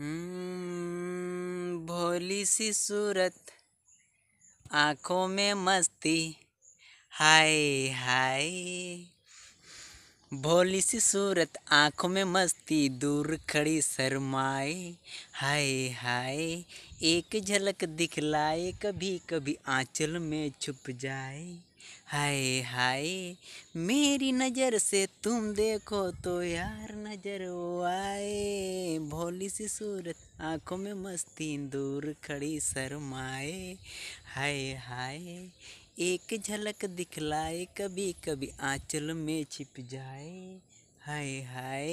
हम्म, भोली सी सूरत आँखों में मस्ती हाय हाय भोली सी सूरत आँखों में मस्ती दूर खड़ी शरमाए हाय हाय एक झलक दिखलाए कभी कभी आंचल में छुप जाए हाय हाय मेरी नज़र से तुम देखो तो यार नज़र आए भोली सी सूरत आंखों में मस्ती दूर खड़ी शरमाए हाय हाय एक झलक दिखलाए कभी कभी आंचल में छिप जाए हाय हाय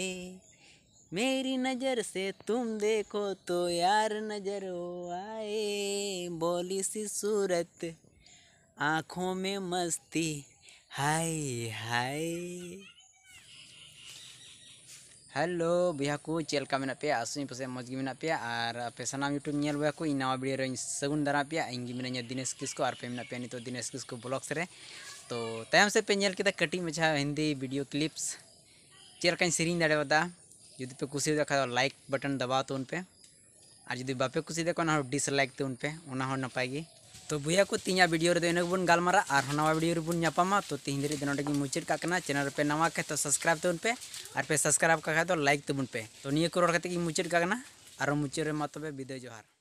मेरी नज़र से तुम देखो तो यार नज़र हो आए बोली सी सूरत आँखों में मस्ती हाय हाय हेलो भैया को चलका में पे आसुन पे मौज में पे और पे सामान यूट्यूब नेल बया को इन नवा वीडियो सगुन दारा पे इंगी मेना दिनेश किसको और पे पे नितो दिनेश किसको ब्लॉग्स रे तो तायम से पे कटी मचा हिंदी वीडियो क्लिप्स चलका सेरिंग दाड़ेवादा जुदी पे कुसी लाइक बटन दबाव तो उनपे और जुदी बापे कुसी देखो उनपे तो भैया को तीन वीडियो रे इन बन गलमारा और नवा वीडियो बन नापामा तो तीन धरी दिन मुचाद का चैनल पे नवा के तो सब्सक्राइब तब तो पे और पे सब्सक्राइब का तो लाइक तब तो पे तो निये को रोड मुचाद का और मुचाद में तब विदय जोहार